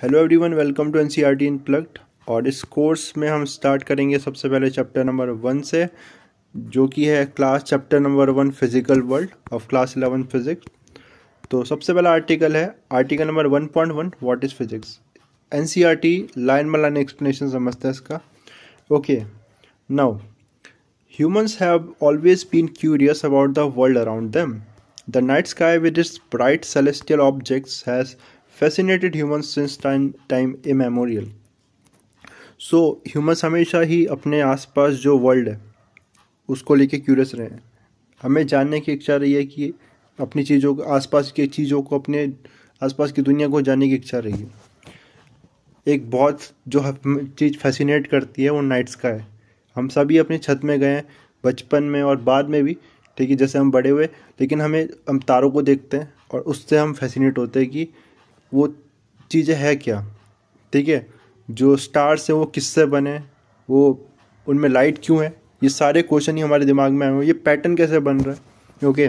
Hello everyone welcome to NCERT in plugged और इस course में हम स्टार्ट करेंगे सबसे पहले चैप्टर नंबर वन से जो कि है class chapter number one physical world of class eleven physics तो सबसे पहला आर्टिकल है article number one point one what is physics N C R T line by line explanation समझते हैं इसका okay now humans have always been curious about the world around them the night sky with its bright celestial objects has fascinated human since time time memorial so humans हमेशा ही अपने आसपास जो world है उसको लेके क्यूरियस रहे हैं हमें जानने की इच्छा रही है कि अपनी चीज़ों को आसपास की चीज़ों को अपने आसपास की दुनिया को जानने की इच्छा रही है एक बहुत जो चीज़ फैसिनेट करती है वो नाइट स्काई है हम सभी अपने छत में गए हैं बचपन में और बाद में भी ठीक है जैसे हम बड़े हुए लेकिन हमें हम तारों को देखते हैं और उससे हम फैसिनेट होते हैं कि वो चीज़ें है क्या ठीक है जो स्टार्स हैं वो किससे बने वो उनमें लाइट क्यों है ये सारे क्वेश्चन ही हमारे दिमाग में आए हुए ये पैटर्न कैसे बन रहा है okay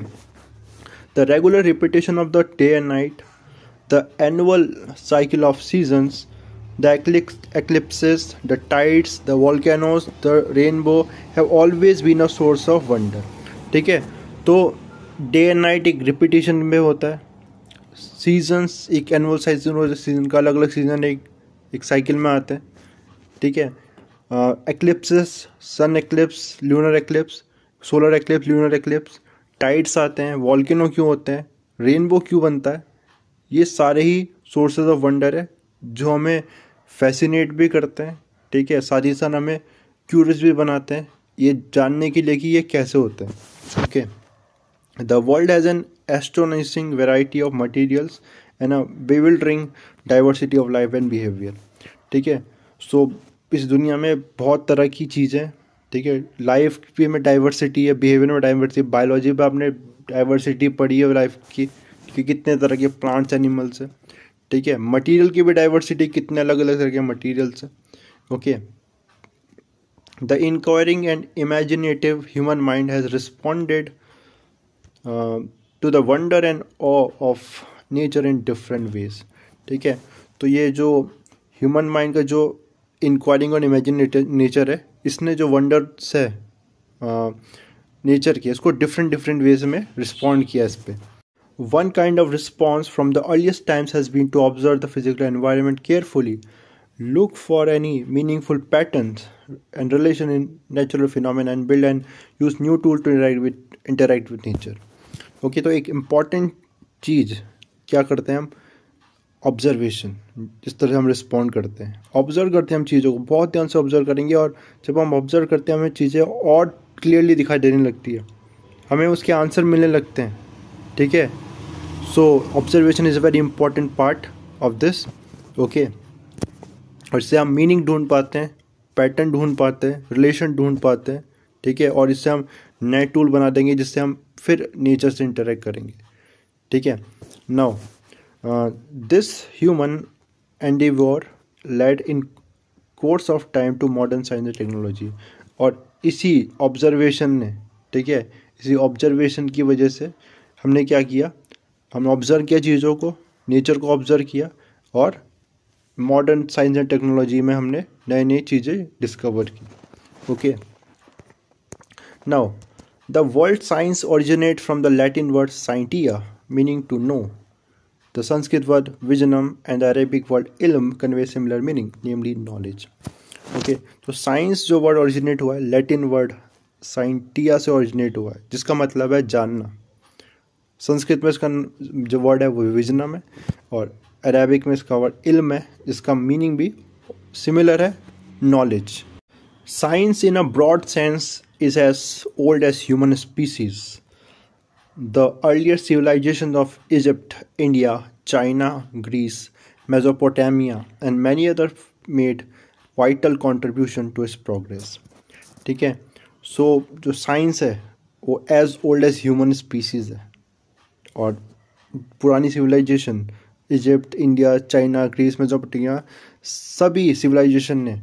the regular repetition of the day and night the annual cycle of seasons the eclipses, the tides, the volcanoes, the rainbow have always been a source of wonder ठीक है तो डे एंड नाइट एक repetition में होता है seasons एक annual season जाए season का अलग अलग सीज़न एक एक साइकिल में आते हैं ठीक है eclipses sun eclipse lunar eclipse solar eclipse lunar eclipse tides आते हैं वॉल्किनो क्यों होते हैं रेनबो क्यों बनता है ये सारे ही सोर्सेज ऑफ वंडर है जो हमें फैसिनेट भी करते हैं ठीक है साथ ही साथ हमें क्यूरियस भी बनाते हैं ये जानने के लिए कि ये कैसे होते हैं okay the world has an astonishing variety of materials and a bewildering diversity of life and behavior ठीक है सो इस दुनिया में बहुत तरह की चीज़ें ठीक है लाइफ भी में डाइवर्सिटी है बिहेवियर में डाइवर्सिटी बायोलॉजी में आपने डाइवर्सिटी पढ़ी है लाइफ की कि कितने तरह के प्लांट्स एनिमल्स है ठीक है मटेरियल की भी डाइवर्सिटी कितने अलग अलग तरह के मटेरियल्स है okay the inquiring and imaginative human mind has responded to the wonder and of nature in different ways ठीक है तो ये जो human mind का जो इंक्वायरिंग ऑन इमेजिन नेचर है इसने जो वंडर से नेचर की इसको डिफरेंट डिफरेंट वेज में रिस्पॉन्ड किया इस One kind of response from the earliest times has been to observe the physical environment carefully, look for any meaningful patterns and relation in natural phenomena and build and use new tool to interact with nature. Okay okay, तो एक important चीज़ क्या करते हैं हम observation जिस तरह से हम रिस्पॉन्ड करते हैं ऑब्जर्व करते हैं हम चीज़ों को बहुत ध्यान से ऑब्जर्व करेंगे और जब हम ऑब्जर्व करते हैं हमें चीज़ें और क्लियरली दिखाई देने लगती है हमें उसके आंसर मिलने लगते हैं ठीक है so observation is a very important part of this okay और इससे हम मीनिंग ढूंढ पाते हैं पैटर्न ढूंढ पाते हैं रिलेशन ढूंढ पाते हैं ठीक है और इससे हम नए टूल बना देंगे जिससे हम फिर नेचर से इंटरेक्ट करेंगे ठीक है now this human endeavour led in course of time to modern science and technology और इसी ऑब्जर्वेशन ने ठीक है इसी ऑब्जर्वेशन की वजह से हमने क्या किया हमने ऑब्ज़र्व किया चीज़ों को नेचर को ऑब्ज़र्व किया और मॉडर्न साइंस एंड टेक्नोलॉजी में हमने नई नई चीज़ें डिस्कवर की okay now The word science originates from the Latin word scientia, meaning to know. The Sanskrit word visionum and the Arabic word ilm convey similar meaning, namely knowledge. ओके तो science जो word originate हुआ है Latin word scientia से originate हुआ है जिसका मतलब है जानना संस्कृत में इसका जो वर्ड है वो विजनम है और अरेबिक में इसका वर्ड इल्म है जिसका मीनिंग भी सिमिलर है knowledge science in a broad sense is as old as human species. The earlier civilizations of Egypt, India, China, Greece, Mesopotamia and many other made vital contribution to its progress. ठीक है सो so, जो science है वो as old as human species है और पुरानी civilisation Egypt India China Greece Mesopotamia सभी civilisation ने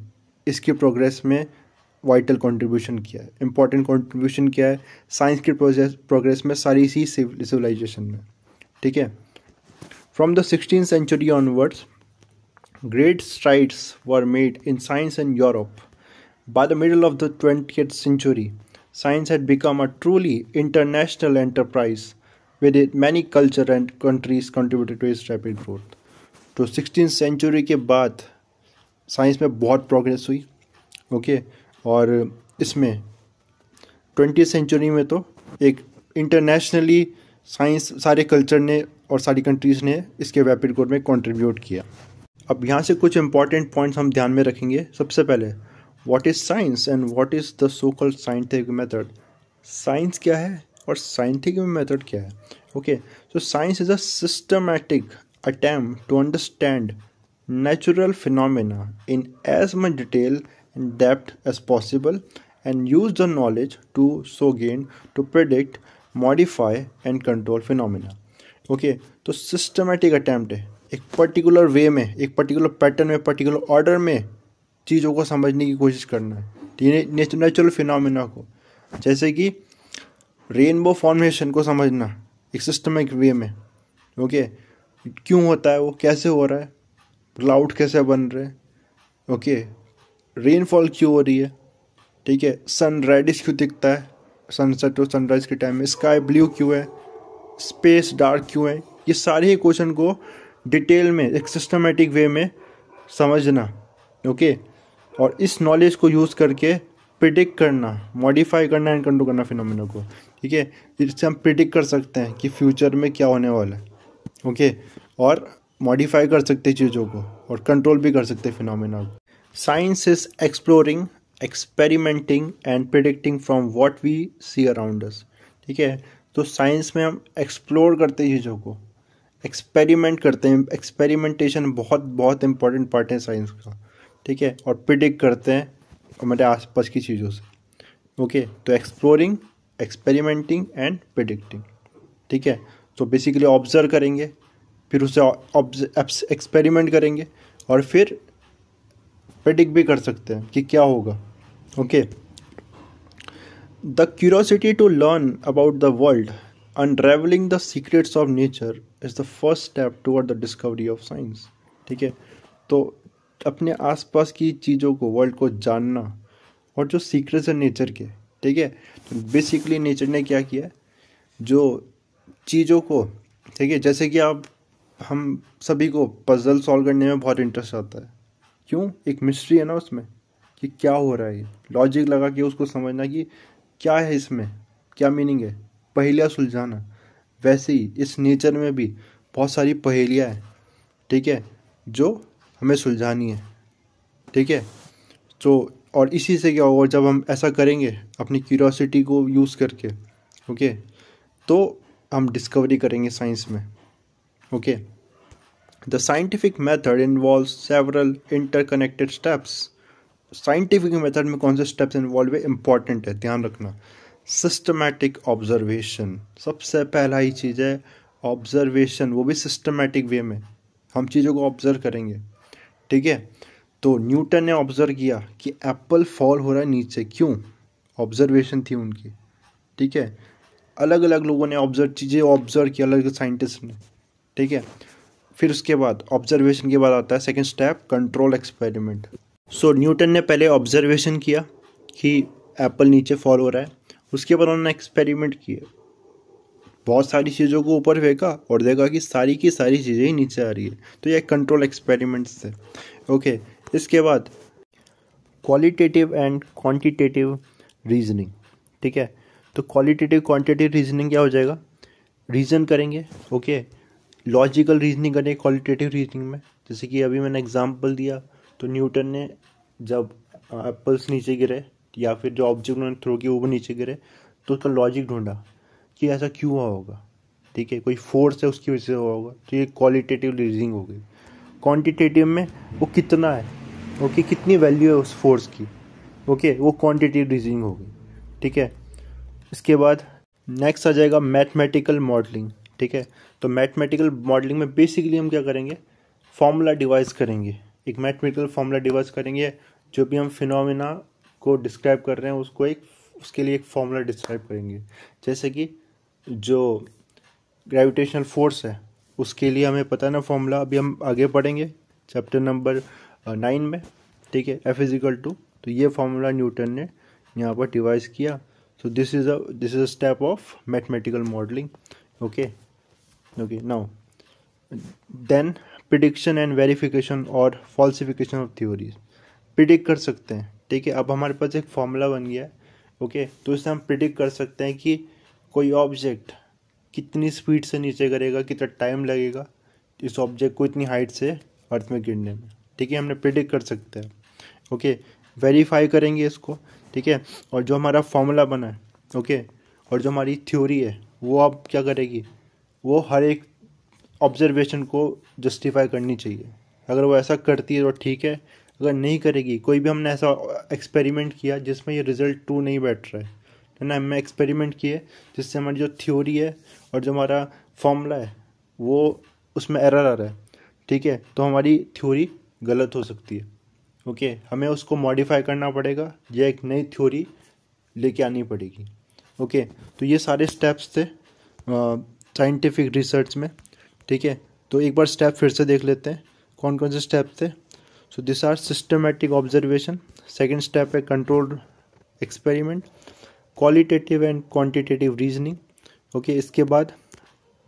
इसके प्रोग्रेस में वाइटल कंट्रीब्यूशन किया है इंपॉर्टेंट कंट्रीब्यूशन किया है साइंस के प्रोग्रेस में सारी सी सिविलाइजेशन में ठीक है from the sixteen century onwards great strides were made in science and Europe by the middle of the twenty century science had become a truly international enterprise with it many culture and countries contributed to is rapid growth तो sixteen century के बाद science में बहुत progress हुई okay okay? और इसमें twenty century में तो एक इंटरनेशनली साइंस सारे कल्चर ने और सारी कंट्रीज़ ने इसके रैपिड ग्रोथ में कंट्रीब्यूट किया अब यहाँ से कुछ इंपॉर्टेंट पॉइंट्स हम ध्यान में रखेंगे सबसे पहले what is science and what is the so called scientific method science क्या है और साइंटिफिक मेथड क्या है okay so science is a systematic attempt to understand natural phenomena in as much detail in depth as possible and use the knowledge to so gained to predict modify and control phenomena okay तो systematic attempt है एक particular way में एक particular pattern में particular order में चीज़ों को समझने की कोशिश करना है नेचुरल फिनोमिना को जैसे कि रेनबो फॉर्मेशन को समझना एक सिस्टमिक वे में ओके okay, क्यों होता है वो कैसे हो रहा है क्लाउड कैसे बन रहे हैं ओके okay, रेनफॉल क्यों हो रही है ठीक है सन रेडिश क्यों दिखता है सनसेट और सनराइज के टाइम में स्काई ब्लू क्यों है स्पेस डार्क क्यों है ये सारे ही क्वेश्चन को डिटेल में एक सिस्टमेटिक वे में समझना ओके और इस नॉलेज को यूज़ करके प्रिडिक्ट करना मॉडिफाई करना एंड कंट्रोल करना फिनोमिना को ठीक है इससे हम प्रिडिक्ट कर सकते हैं कि फ्यूचर में क्या होने वाला है ओके और मॉडिफाई कर सकते चीज़ों को और कंट्रोल भी कर सकते हैं फिनोमिना को Science is exploring, experimenting and predicting from what we see around us. ठीक है तो साइंस में हम एक्सप्लोर करते हैं चीज़ों को एक्सपेरिमेंट करते हैं एक्सपेरिमेंटेशन बहुत बहुत इंपॉर्टेंट पार्ट है साइंस का ठीक है और प्रिडिक्ट करते हैं हमारे आसपास की चीज़ों से ओके तो एक्सप्लोरिंग एक्सपेरिमेंटिंग एंड प्रिडिक्टिंग ठीक है तो बेसिकली ऑब्जर्व करेंगे फिर उसे एक्सपेरिमेंट करेंगे और फिर प्रेडिक्ट भी कर सकते हैं कि क्या होगा okay the curiosity to learn about the world unravelling the secrets of nature is the first step toward the discovery of science ठीक है तो अपने आसपास की चीज़ों को वर्ल्ड को जानना और जो सीक्रेट्स हैं नेचर के ठीक है तो बेसिकली नेचर ने क्या किया जो चीज़ों को ठीक है जैसे कि आप हम सभी को पजल सॉल्व करने में बहुत इंटरेस्ट आता है क्यों एक मिस्ट्री है ना उसमें कि क्या हो रहा है लॉजिक लगा के उसको समझना कि क्या है इसमें क्या मीनिंग है पहेलियाँ सुलझाना वैसे ही इस नेचर में भी बहुत सारी पहेलियाँ हैं ठीक है जो हमें सुलझानी है ठीक है तो और इसी से क्या होगा जब हम ऐसा करेंगे अपनी क्यूरोसिटी को यूज़ करके ओके तो हम डिस्कवरी करेंगे साइंस में okay The scientific method involves several interconnected steps. Scientific method में कौन से स्टेप्स इन्वॉल्व है इंपॉर्टेंट है ध्यान रखना सिस्टमैटिक ऑब्जर्वेशन सबसे पहला ही चीज़ है ऑब्जर्वेशन वो भी सिस्टमैटिक वे में हम चीज़ों को ऑब्जर्व करेंगे ठीक है तो न्यूटन ने ऑब्जर्व किया कि एप्पल फॉल हो रहा है नीचे क्यों ऑब्जर्वेशन थी उनकी ठीक है अलग अलग लोगों ने ऑब्जर्व चीज़ें ऑब्जर्व किया अलग अलग साइंटिस्ट ने ठीक है फिर उसके बाद ऑब्जर्वेशन के बाद आता है second step control experiment so Newton ने पहले ऑब्जर्वेशन किया कि एप्पल नीचे फॉल हो रहा है उसके बाद उन्होंने एक्सपेरिमेंट किए बहुत सारी चीज़ों को ऊपर फेंका और देखा कि सारी की सारी चीज़ें ही नीचे आ रही है तो यह कंट्रोल एक्सपेरिमेंट्स थे ओके इसके बाद क्वालिटेटिव एंड क्वांटिटेटिव रीजनिंग ठीक है तो क्वालिटेटिव क्वांटिटेटिव रीजनिंग क्या हो जाएगा रीज़न करेंगे ओके okay? लॉजिकल रीजनिंग करें क्वालिटेटिव रीजनिंग में जैसे कि अभी मैंने एग्जाम्पल दिया तो न्यूटन ने जब एप्पल्स नीचे गिरे या फिर जो ऑब्जेक्ट उन्होंने थ्रो किया वो नीचे गिरे तो उसका लॉजिक ढूंढा कि ऐसा क्यों हुआ होगा ठीक है कोई फोर्स है उसकी वजह से हुआ होगा तो ये क्वालिटेटिव रीजनिंग हो गई क्वान्टिटेटिव में वो कितना है ओके okay, कितनी वैल्यू है उस फोर्स की ओके okay, वो क्वान्टिटिव रीजनिंग हो गई ठीक है इसके बाद नेक्स्ट आ जाएगा मैथमेटिकल मॉडलिंग ठीक है तो मैथमेटिकल मॉडलिंग में बेसिकली हम क्या करेंगे फॉर्मूला डिवाइस करेंगे एक मैथमेटिकल फॉर्मूला डिवाइस करेंगे जो भी हम फिनोमिना को डिस्क्राइब कर रहे हैं उसको एक उसके लिए एक फॉर्मूला डिस्क्राइब करेंगे जैसे कि जो ग्रेविटेशनल फोर्स है उसके लिए हमें पता ना फॉर्मूला अभी हम आगे पढ़ेंगे चैप्टर नंबर नाइन में ठीक है एफ इजिकल टू तो ये फॉर्मूला न्यूटन ने यहाँ पर डिवाइस किया so this is a this is a step of mathematical modelling okay okay now then prediction and verification और फॉल्सिफिकेशन ऑफ थ्योरीज प्रिडिक्ट कर सकते हैं ठीक है अब हमारे पास एक फॉर्मूला बन गया है ओके तो इससे हम प्रिडिक्ट कर सकते हैं कि कोई ऑब्जेक्ट कितनी स्पीड से नीचे करेगा कितना टाइम लगेगा इस ऑब्जेक्ट को इतनी हाइट से अर्थ में गिरने में ठीक है हमने प्रिडिक्ट कर सकते हैं ओके वेरीफाई करेंगे इसको ठीक है और जो हमारा फॉर्मूला बना है ओके और जो हमारी थ्योरी है वो आप क्या करेगी वो हर एक ऑब्जर्वेशन को जस्टिफाई करनी चाहिए अगर वो ऐसा करती है तो ठीक है अगर नहीं करेगी कोई भी हमने ऐसा एक्सपेरिमेंट किया जिसमें ये रिजल्ट टू नहीं बैठ रहा है है तो ना हमने एक्सपेरिमेंट किए जिससे हमारी जो थ्योरी है और जो हमारा फॉर्मूला है वो उसमें एरर आ रहा है ठीक है तो हमारी थ्योरी गलत हो सकती है ओके हमें उसको मॉडिफाई करना पड़ेगा या एक नई थ्योरी लेके आनी पड़ेगी ओके तो ये सारे स्टेप्स थे आ, साइंटिफिक रिसर्च में ठीक है तो एक बार स्टेप फिर से देख लेते हैं कौन कौन से स्टेप थे so this are systematic observation second step है control experiment qualitative and quantitative reasoning okay इसके बाद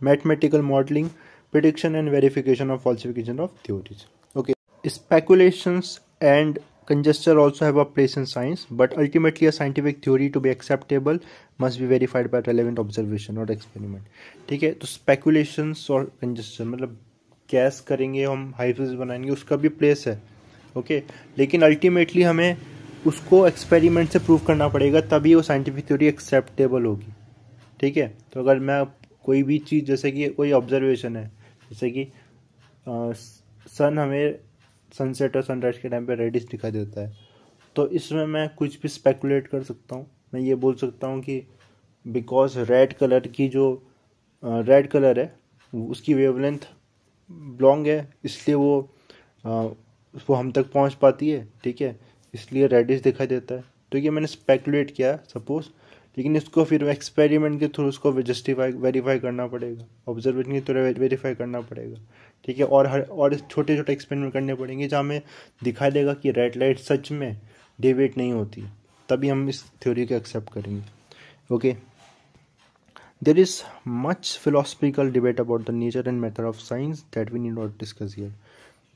mathematical modelling prediction and verification of falsification of theories okay speculations and conjectures also है place in science but ultimately a scientific theory to be acceptable must be verified by relevant observation और experiment ठीक है तो speculations और congestion मतलब gas करेंगे हम hypothesis बनाएंगे उसका भी प्लेस है ओके लेकिन अल्टीमेटली हमें उसको एक्सपेरिमेंट से प्रूव करना पड़ेगा तभी वो साइंटिफिक थ्योरी एक्सेप्टेबल होगी ठीक है तो अगर मैं कोई भी चीज़ जैसे कि कोई ऑब्जर्वेशन है जैसे कि सन हमें सनसेट और सनराइज के टाइम पे रेडिस दिखाई देता है तो इसमें मैं कुछ भी स्पेकुलेट कर सकता हूँ मैं ये बोल सकता हूँ कि बिकॉज रेड कलर की जो रेड कलर है उसकी वेवलेंथ लॉन्ग है इसलिए वो उसको वो हम तक पहुँच पाती है ठीक है इसलिए रेडिश दिखाई देता है तो ये मैंने स्पेकुलेट किया सपोज लेकिन इसको फिर एक्सपेरिमेंट के थ्रू उसको जस्टिफाई वेरीफाई करना पड़ेगा ऑब्जर्वेशन के थ्रू वेरीफाई करना पड़ेगा ठीक है और हर और छोटे छोटे एक्सपेरिमेंट करने पड़ेंगे जहाँ हमें दिखाई देगा कि रेड लाइट सच में डेविएट नहीं होती तभी हम इस थ्योरी को एक्सेप्ट करेंगे okay there is much philosophical debate about the nature and method of science that we need not discuss here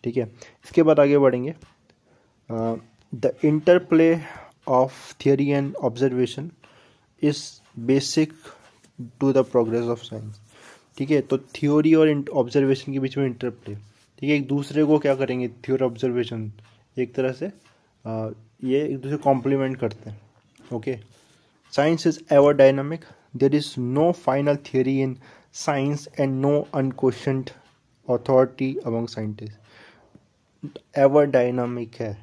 ठीक है इसके बाद आगे बढ़ेंगे the interplay of theory and observation is basic to the progress of science ठीक है तो theory और ऑब्जर्वेशन के बीच में इंटरप्ले ठीक है एक दूसरे को क्या करेंगे थ्योरी ऑब्जर्वेशन एक तरह से uh, ये एक दूसरे कॉम्प्लीमेंट करते हैं okay science is ever dynamic there is no final theory in science and no unquestioned authority among scientist ever dynamic है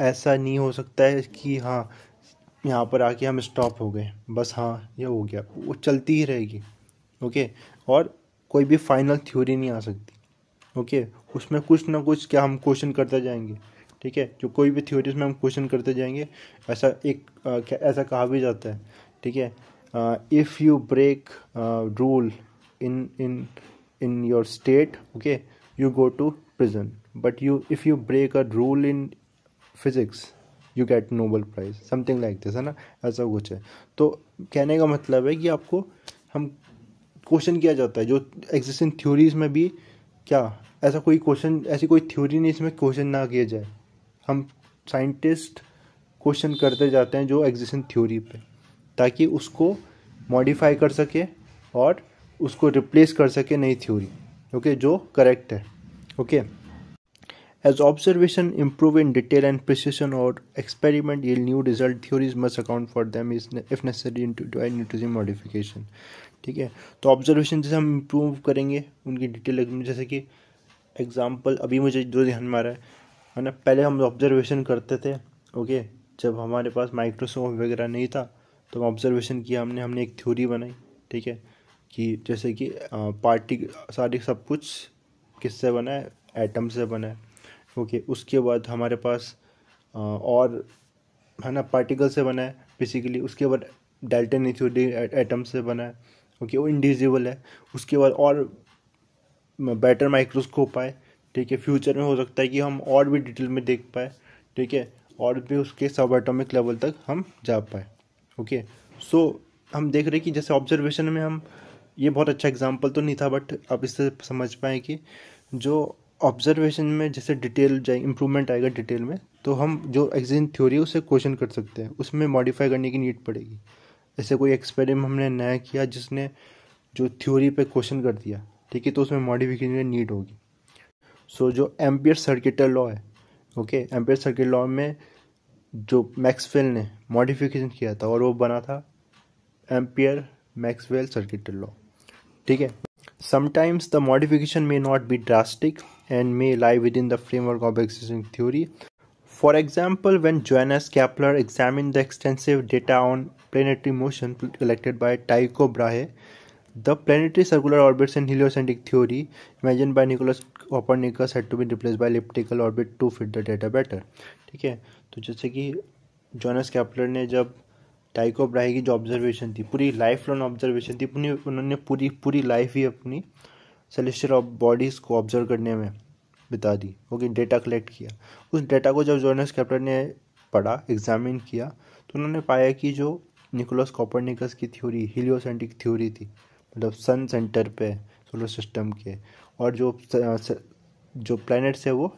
ऐसा नहीं हो सकता है कि हाँ यहाँ पर आके हम स्टॉप हो गए बस हाँ ये हो गया वो चलती ही रहेगी ओके और कोई भी फाइनल थ्योरी नहीं आ सकती ओके उसमें कुछ ना कुछ क्या हम क्वेश्चन करते जाएंगे ठीक है जो कोई भी थ्योरीज में हम क्वेश्चन करते जाएंगे ऐसा एक आ, ऐसा कहा भी जाता है ठीक है if you break rule in in in your state okay you go to prison but you if you break a rule in physics you get Nobel prize something like this है ना ऐसा कुछ है तो कहने का मतलब है कि आपको हम क्वेश्चन किया जाता है जो एग्जिस्टिंग थ्योरीज में भी क्या ऐसा कोई क्वेश्चन ऐसी कोई थ्योरी नहीं इसमें क्वेश्चन ना किया जाए हम साइंटिस्ट क्वेश्चन करते जाते हैं जो एग्जिशन थ्योरी पे ताकि उसको मॉडिफाई कर सके और उसको रिप्लेस कर सके नई थ्योरी ओके जो करेक्ट है okay as observation improve in detail and precision और एक्सपेरिमेंट ये new result theories must account for them is if necessary modification ठीक है तो ऑब्जर्वेशन जैसे हम इम्प्रूव करेंगे उनकी डिटेल जैसे कि एग्जाम्पल अभी मुझे जो ध्यान में आ रहा है है ना पहले हम ऑब्जर्वेशन करते थे ओके जब हमारे पास माइक्रोस्कोप वगैरह नहीं था तो हम ऑब्जर्वेशन किया हमने हमने एक थ्योरी बनाई ठीक है कि जैसे कि पार्टी सारी सब कुछ किससे बना है एटम से बना है ओके उसके बाद हमारे पास आ, और है ना पार्टिकल से बना है बेसिकली उसके बाद डेल्टन थ्योरी एटम से बना है ओके वो इंडिविजुअल है उसके बाद और बेटर माइक्रोस्कोप आए ठीक है फ्यूचर में हो सकता है कि हम और भी डिटेल में देख पाए ठीक है और भी उसके सब एटॉमिक लेवल तक हम जा पाए ओके सो हम देख रहे हैं कि जैसे ऑब्जर्वेशन में हम ये बहुत अच्छा एग्जाम्पल तो नहीं था बट आप इससे समझ पाए कि जो ऑब्जर्वेशन में जैसे डिटेल जाए इम्प्रूवमेंट आएगा डिटेल में तो हम जो एग्जिन थ्योरी है उसे क्वेश्चन कर सकते हैं उसमें मॉडिफाई करने की नीड पड़ेगी ऐसे कोई एक्सपेरिमेंट हमने नया किया जिसने जो थ्योरी पे क्वेश्चन कर दिया ठीक है तो उसमें मॉडिफिकेशन नीड होगी सो जो एम्पियर सर्किटल लॉ है ओके एम्पियर सर्किट लॉ में जो मैक्सवेल ने मॉडिफिकेशन किया था और वो बना था एम्पियर मैक्सवेल सर्किटल लॉ ठीक है sometimes the modification may not be drastic and may lie within the framework of existing theory for example when Jonas Kepler examine the extensive data on planetary motion collected by Tycho Brahe the planetary circular orbits and heliocentric theory imagine by Nicholas Copernicus had to be replace by elliptical orbit to fit the data better ठीक है तो जैसे कि Jonas Kepler ने जब टाइको Brahe की जो observation थी पूरी लाइफ लॉन्ग ऑब्जर्वेशन थी पूरी उन्होंने पूरी पूरी लाइफ ही अपनी सेलेस्टियल बॉडीज़ को ऑब्जर्व करने में बिता दी ओके डेटा कलेक्ट किया उस डेटा को जब जॉनस कैप्लर ने पढ़ा एग्जामिन किया तो उन्होंने पाया कि जो निकोलस कॉपरनिकस की थ्योरी हिलियोसेंटिक थ्योरी थी मतलब सन सेंटर पे सोलर सिस्टम के और जो जो प्लैनेट्स है वो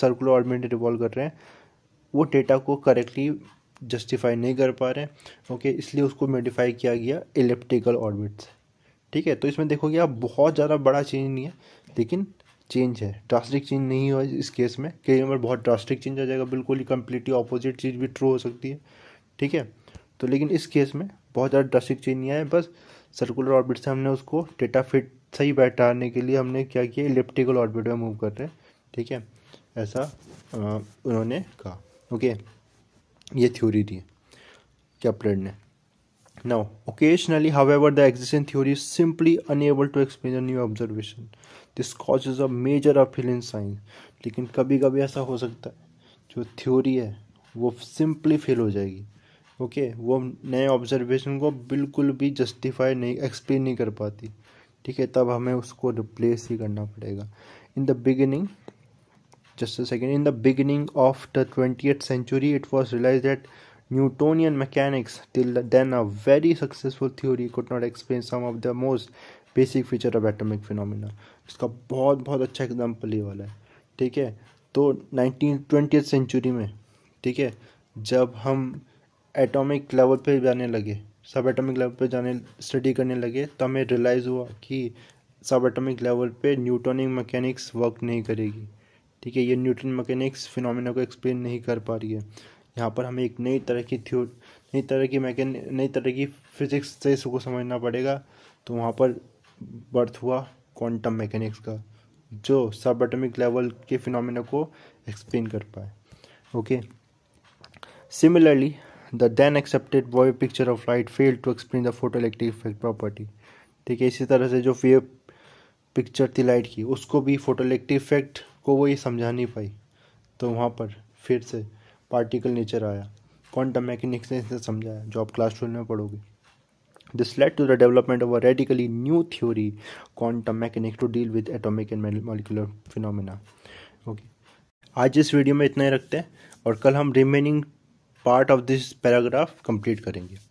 सर्कुलर ऑर्बिट रिवॉल्व कर रहे हैं वो डेटा को करेक्टली जस्टिफाई नहीं कर पा रहे हैं ओके इसलिए उसको मॉडिफाई किया गया इलेप्टिकल ऑर्बिट से ठीक है तो इसमें देखोगे आप बहुत ज़्यादा बड़ा चेंज नहीं है लेकिन चेंज है ड्रास्टिक चेंज नहीं हुआ इस केस में कई बार बहुत ड्रास्टिक चेंज आ जाएगा बिल्कुल ही कम्प्लीटली ऑपोजिट चीज़ भी ट्रू हो सकती है ठीक है तो लेकिन इस केस में बहुत ज़्यादा ड्रास्टिक चेंज नहीं आया बस सर्कुलर ऑर्बिट से हमने उसको डेटा फिट सही बैठाने के लिए हमने क्या किया इलेप्टिकल ऑर्बिट में मूव कर रहे हैं ठीक है ऐसा उन्होंने कहा ओके ये थ्योरी थी कैपरेड ने now occasionally however the existing theory is simply unable to explain a new observation this cause is a major upheaval in science लेकिन कभी कभी ऐसा हो सकता है जो थ्योरी है वो सिंपली फेल हो जाएगी ओके वो नए ऑब्जर्वेशन को बिल्कुल भी जस्टिफाई नहीं एक्सप्लेन नहीं कर पाती ठीक है तब हमें उसको रिप्लेस ही करना पड़ेगा in the beginning just second in the beginning of the twenty century it was realize that Newtonian mechanics till then a very successful theory could not explain some of the most basic feature of atomic phenomena इसका बहुत बहुत अच्छा example ये वाला है ठीक है तो नाइनटीन ट्वेंटी सेंचुरी में ठीक है जब हम एटॉमिक लेवल पे जाने लगे सब एटॉमिक लेवल पे जाने स्टडी करने लगे तो हमें रियलाइज़ हुआ कि सब एटॉमिक लेवल पे न्यूटोनिक मैकेनिक्स वर्क नहीं करेगी ठीक है ये न्यूटन मैकेनिक्स फिनोमिना को एक्सप्लेन नहीं कर पा रही है यहाँ पर हमें एक नई तरह की थ्यो नई तरह की मैके नई तरह की फिजिक्स से इसको समझना पड़ेगा तो वहाँ पर बर्थ हुआ क्वांटम मैकेनिक्स का जो सब एटॉमिक लेवल के फिनोमिना को एक्सप्लेन कर पाए okay similarly the then accepted wave picture of light fail to explain the photo electric effect property ठीक है इसी तरह से जो वे पिक्चर थी लाइट की उसको भी फोटो इलेक्ट्रिक इफेक्ट को वो ये समझा नहीं पाई तो वहाँ पर फिर से पार्टिकल नेचर आया क्वांटम मैकेनिक्स ने इसे समझाया जो आप क्लास ट्वेल्व में पढ़ोगे this led to the development of a radically new theory quantum mechanics to deal with atomic and molecular phenomena okay आज इस वीडियो में इतना ही रखते हैं और कल हम remaining part of this paragraph complete करेंगे